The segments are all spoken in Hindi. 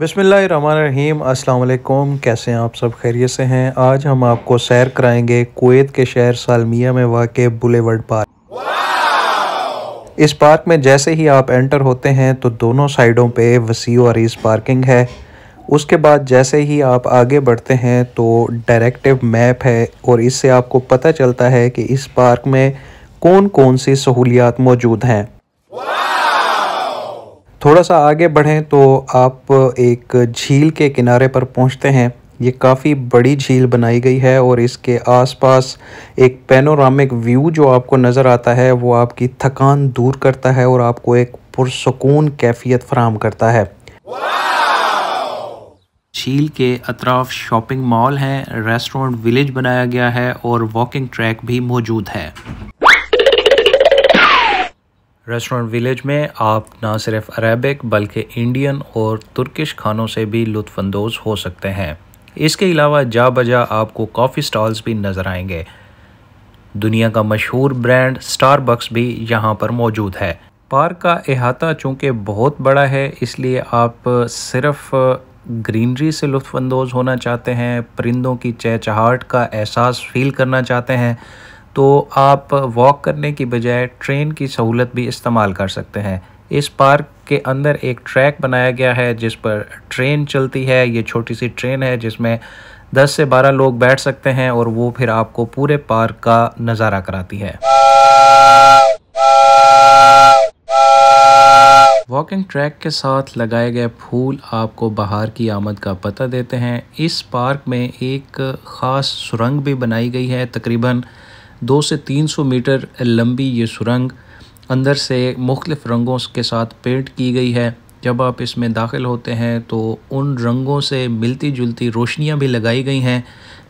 बसमीम् अल्लाम कैसे हैं आप सब खैरियत से हैं आज हम आपको सैर कराएंगे कुवैत के शहर सालमिया में वाक़ बुलेवर्ड पार्क इस पार्क में जैसे ही आप एंटर होते हैं तो दोनों साइडों पे वसी और ईस पार्किंग है उसके बाद जैसे ही आप आगे बढ़ते हैं तो डायरेक्टिव मैप है और इससे आपको पता चलता है कि इस पार्क में कौन कौन सी सहूलियात मौजूद हैं थोड़ा सा आगे बढ़ें तो आप एक झील के किनारे पर पहुंचते हैं ये काफ़ी बड़ी झील बनाई गई है और इसके आसपास एक पैनोरामिक व्यू जो आपको नज़र आता है वो आपकी थकान दूर करता है और आपको एक पुरसकून कैफियत फराम करता है झील के अतराफ शॉपिंग मॉल हैं रेस्टोरेंट विलेज बनाया गया है और वॉकिंग ट्रैक भी मौजूद है रेस्टोरेंट विलेज में आप ना सिर्फ अरेबिक बल्कि इंडियन और तुर्किश खानों से भी लुफानंदोज़ हो सकते हैं इसके अलावा जा बजा आपको कॉफ़ी स्टॉल्स भी नज़र आएंगे दुनिया का मशहूर ब्रांड स्टारबक्स भी यहाँ पर मौजूद है पार्क का अहाता चूँकि बहुत बड़ा है इसलिए आप सिर्फ ग्रीनरी से लुफानंदोज़ होना चाहते हैं परिंदों की चहचहाट का एहसास फील करना चाहते हैं तो आप वॉक करने की बजाय ट्रेन की सहूलत भी इस्तेमाल कर सकते हैं इस पार्क के अंदर एक ट्रैक बनाया गया है जिस पर ट्रेन चलती है ये छोटी सी ट्रेन है जिसमें 10 से 12 लोग बैठ सकते हैं और वो फिर आपको पूरे पार्क का नज़ारा कराती है वॉकिंग ट्रैक के साथ लगाए गए फूल आपको बाहर की आमद का पता देते हैं इस पार्क में एक ख़ास सुरंग भी बनाई गई है तकरीबन दो से तीन सौ मीटर लंबी ये सुरंग अंदर से मुख्तफ रंगों के साथ पेंट की गई है जब आप इसमें दाखिल होते हैं तो उन रंगों से मिलती जुलती रोशनियां भी लगाई गई हैं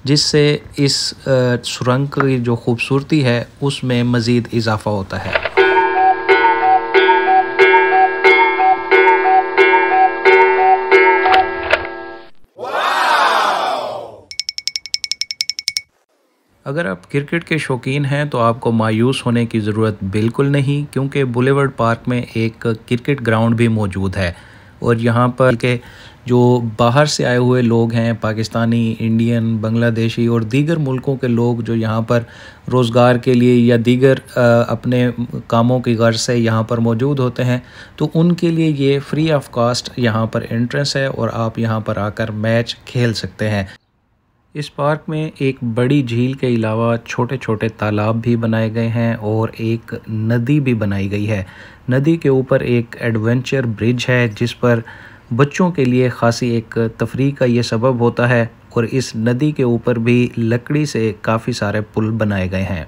जिससे इस सुरंग की जो खूबसूरती है उसमें मज़ीद इजाफ़ा होता है अगर आप क्रिकेट के शौकीन हैं तो आपको मायूस होने की ज़रूरत बिल्कुल नहीं क्योंकि बुलेवर्ड पार्क में एक क्रिकेट ग्राउंड भी मौजूद है और यहाँ पर के जो बाहर से आए हुए लोग हैं पाकिस्तानी इंडियन बांग्लादेशी और दीगर मुल्कों के लोग जो यहाँ पर रोज़गार के लिए या दीगर अपने कामों की गर्ज से यहाँ पर मौजूद होते हैं तो उनके लिए ये फ्री ऑफ कास्ट यहाँ पर एंट्रेंस है और आप यहाँ पर आकर मैच खेल सकते हैं इस पार्क में एक बड़ी झील के अलावा छोटे छोटे तालाब भी बनाए गए हैं और एक नदी भी बनाई गई है नदी के ऊपर एक एडवेंचर ब्रिज है जिस पर बच्चों के लिए ख़ासी एक तफरी का ये सबब होता है और इस नदी के ऊपर भी लकड़ी से काफ़ी सारे पुल बनाए गए हैं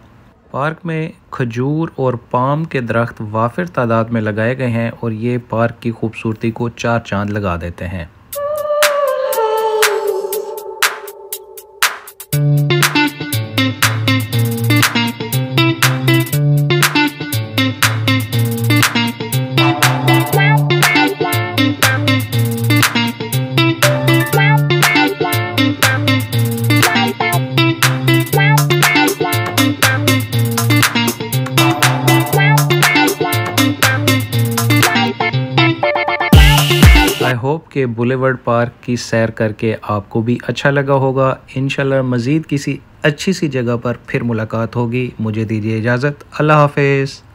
पार्क में खजूर और पाम के दरख्त वाफिर तादाद में लगाए गए हैं और ये पार्क की खूबसूरती को चार चांद लगा देते हैं आई होप कि बुलेवर्ड पार्क की सैर करके आपको भी अच्छा लगा होगा इन मज़ीद किसी अच्छी सी जगह पर फिर मुलाकात होगी मुझे दीजिए इजाज़त अल्लाह हाफिज़